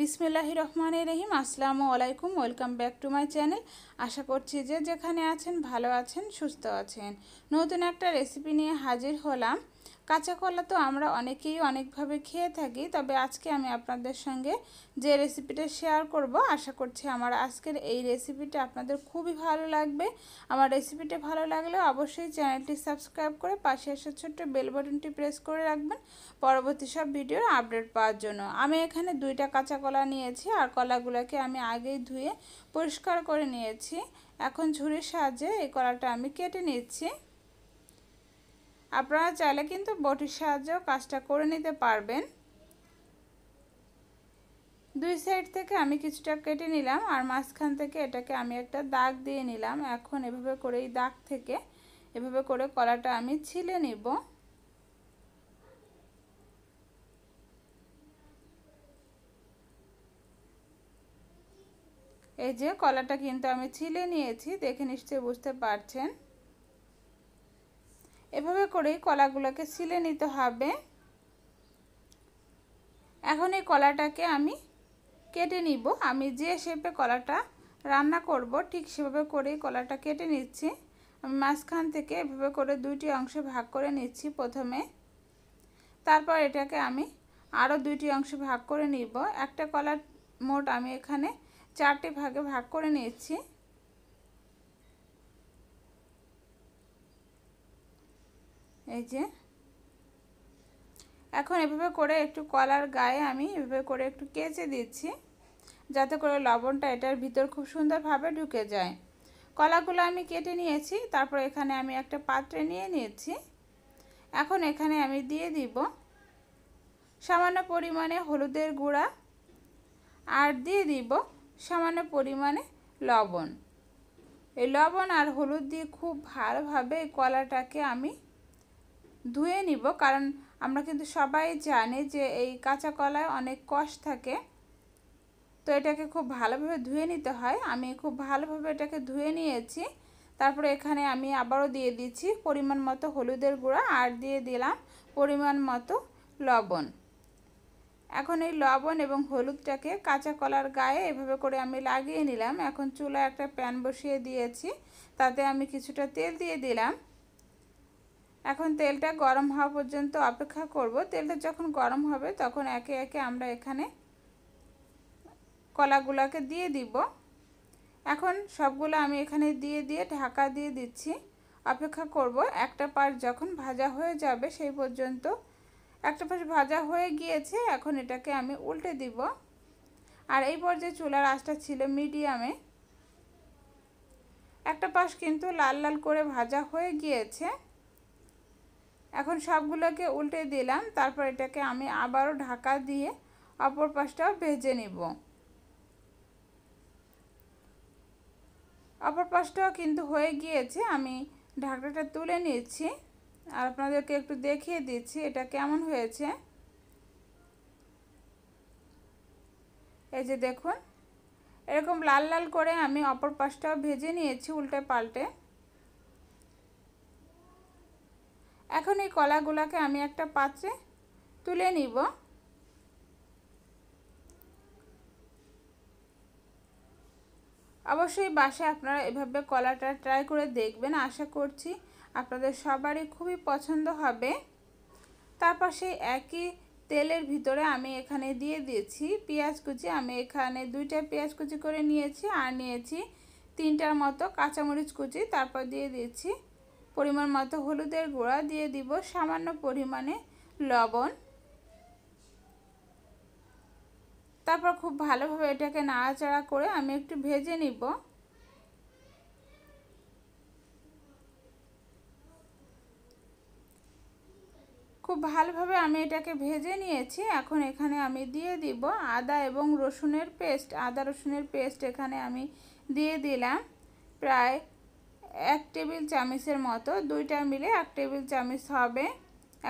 বিসমিল্লাহি রহমান রহিম আসসালামু আলাইকুম welcome back to my channel আশা করছি যে যেখানে আছেন ভালো আছেন সুস্থ আছেন নতুন একটা রেসিপি নিয়ে হাজির হলাম কাঁচা কলা তো আমরা অনেকেই অনেকভাবে খেয়ে থাকি তবে আজকে আমি আপনাদের সঙ্গে যে রেসিপিটা শেয়ার করব আশা করছি আমার আজকের এই রেসিপিটা আপনাদের খুবই ভালো লাগবে আমার রেসিপিটা ভালো লাগলে অবশ্যই চ্যানেলটি সাবস্ক্রাইব করে পাশে আসা ছোট্ট বেল বাটনটি প্রেস করে রাখবেন পরবর্তী সব ভিডিওর আপডেট পাওয়ার জন্য আমি এখানে দুইটা কাঁচা কলা নিয়েছি আর কলাগুলোকে আমি আগেই ধুয়ে পরিষ্কার করে নিয়েছি এখন ঝুড়ির সাহায্যে এই কলাটা আমি কেটে নিচ্ছি আপনারা চাইলে কিন্তু বটির সাহায্যেও কাজটা করে নিতে পারবেন দুই সাইড থেকে আমি কিছুটা কেটে নিলাম আর মাঝখান থেকে এটাকে আমি একটা দাগ দিয়ে নিলাম এখন এভাবে করে এই দাগ থেকে এভাবে করে কলাটা আমি ছিলে নিব এই যে কলাটা কিন্তু আমি ছিলে নিয়েছি দেখে নিশ্চয়ই বুঝতে পারছেন এভাবে করেই কলাগুলোকে সিলে নিতে হবে এখন এই কলাটাকে আমি কেটে নিব আমি যে শেপে কলাটা রান্না করব ঠিক সেভাবে করেই কলাটা কেটে নিচ্ছি আমি মাঝখান থেকে এভাবে করে দুইটি অংশে ভাগ করে নিচ্ছি প্রথমে তারপর এটাকে আমি আরও দুইটি অংশে ভাগ করে নিব একটা কলার মোট আমি এখানে চারটি ভাগে ভাগ করে নিয়েছি এই যে এখন এভাবে করে একটু কলার গায়ে আমি এভাবে করে একটু কেচে দিচ্ছি যাতে করে লবণটা এটার ভিতর খুব সুন্দরভাবে ঢুকে যায় কলাগুলো আমি কেটে নিয়েছি তারপর এখানে আমি একটা পাত্রে নিয়ে নিয়েছি এখন এখানে আমি দিয়ে দিব সামান্য পরিমাণে হলুদের গুঁড়া আর দিয়ে দিব সামান্য পরিমাণে লবণ এই লবণ আর হলুদ দিয়ে খুব ভালোভাবে এই কলাটাকে আমি ধুয়ে নিব কারণ আমরা কিন্তু সবাই জানি যে এই কাঁচা কলায় অনেক কষ থাকে তো এটাকে খুব ভালোভাবে ধুয়ে নিতে হয় আমি খুব ভালোভাবে এটাকে ধুয়ে নিয়েছি তারপরে এখানে আমি আবারও দিয়ে দিচ্ছি পরিমাণ মতো হলুদের গুঁড়া আর দিয়ে দিলাম পরিমাণ মতো লবণ এখন এই লবণ এবং হলুদটাকে কাঁচা কলার গায়ে এভাবে করে আমি লাগিয়ে নিলাম এখন চুলা একটা প্যান বসিয়ে দিয়েছি তাতে আমি কিছুটা তেল দিয়ে দিলাম এখন তেলটা গরম হওয়া পর্যন্ত অপেক্ষা করব তেলটা যখন গরম হবে তখন একে একে আমরা এখানে কলাগুলোকে দিয়ে দিব এখন সবগুলো আমি এখানে দিয়ে দিয়ে ঢাকা দিয়ে দিচ্ছি অপেক্ষা করব একটা পাশ যখন ভাজা হয়ে যাবে সেই পর্যন্ত একটা পাশ ভাজা হয়ে গিয়েছে এখন এটাকে আমি উল্টে দিব আর এই পর্যায়ে চুলার আঁচটা ছিল মিডিয়ামে একটা পাশ কিন্তু লাল লাল করে ভাজা হয়ে গিয়েছে এখন সবগুলোকে উল্টে দিলাম তারপর এটাকে আমি আবারও ঢাকা দিয়ে অপর পাশটাও ভেজে নিব অপর পাশটাও কিন্তু হয়ে গিয়েছে আমি ঢাকাটা তুলে নিচ্ছি আর আপনাদেরকে একটু দেখিয়ে দিচ্ছি এটা কেমন হয়েছে এই যে দেখুন এরকম লাল লাল করে আমি অপর পাশটাও ভেজে নিয়েছি উল্টে পাল্টে এখন এই কলাগুলাকে আমি একটা পাত্রে তুলে নিব অবশ্যই বাসায় আপনারা এভাবে কলাটা ট্রাই করে দেখবেন আশা করছি আপনাদের সবারই খুবই পছন্দ হবে তারপর সেই একই তেলের ভিতরে আমি এখানে দিয়ে দিয়েছি পেঁয়াজ কুচি আমি এখানে দুইটা পেঁয়াজ কুচি করে নিয়েছি আর নিয়েছি তিনটার মতো কাঁচামরিচ কুচি তারপর দিয়ে দিয়েছি পরিমাণ মতো হলুদের গুঁড়া দিয়ে দিব সামান্য পরিমাণে লবণ তারপর খুব ভালোভাবে এটাকে নাড়াচাড়া করে আমি একটু ভেজে নিব খুব ভালোভাবে আমি এটাকে ভেজে নিয়েছি এখন এখানে আমি দিয়ে দিব আদা এবং রসুনের পেস্ট আদা রসুনের পেস্ট এখানে আমি দিয়ে দিলাম প্রায় এক টেবিল চামিচের মতো দুইটা মিলে এক টেবিল চামিচ হবে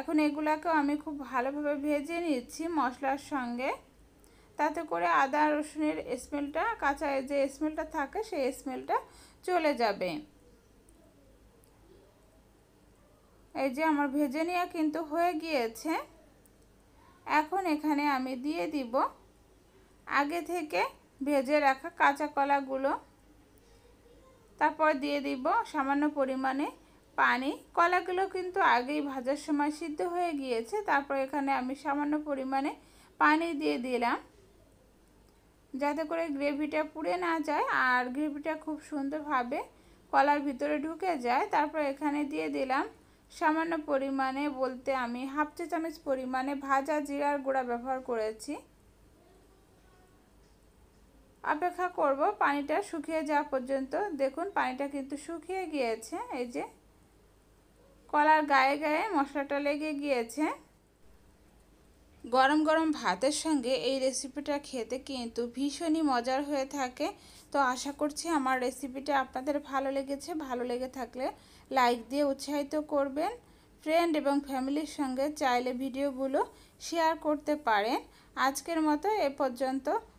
এখন এগুলাকেও আমি খুব ভালোভাবে ভেজে নিচ্ছি মশলার সঙ্গে তাতে করে আদা রসুনের স্মেলটা কাঁচা যে স্মেলটা থাকে সেই স্মেলটা চলে যাবে এই যে আমার ভেজে নেওয়া কিন্তু হয়ে গিয়েছে এখন এখানে আমি দিয়ে দিব আগে থেকে ভেজে রাখা কাঁচা কলাগুলো তারপর দিয়ে দিব সামান্য পরিমাণে পানি কলাগুলো কিন্তু আগেই ভাজার সময় সিদ্ধ হয়ে গিয়েছে তারপর এখানে আমি সামান্য পরিমাণে পানি দিয়ে দিলাম যাতে করে গ্রেভিটা পুড়ে না যায় আর গ্রেভিটা খুব সুন্দরভাবে কলার ভিতরে ঢুকে যায় তারপর এখানে দিয়ে দিলাম সামান্য পরিমাণে বলতে আমি হাফ চা চামচ পরিমাণে ভাজা জিরার গুঁড়া ব্যবহার করেছি অপেক্ষা করব পানিটা শুকিয়ে যাওয়া পর্যন্ত দেখুন পানিটা কিন্তু শুকিয়ে গিয়েছে এই যে কলার গায়ে গায়ে মশলাটা লেগে গিয়েছে গরম গরম ভাতের সঙ্গে এই রেসিপিটা খেতে কিন্তু ভীষণই মজার হয়ে থাকে তো আশা করছি আমার রেসিপিটা আপনাদের ভালো লেগেছে ভালো লেগে থাকলে লাইক দিয়ে উৎসাহিত করবেন ফ্রেন্ড এবং ফ্যামিলির সঙ্গে চাইলে ভিডিওগুলো শেয়ার করতে পারেন আজকের মতো এ পর্যন্ত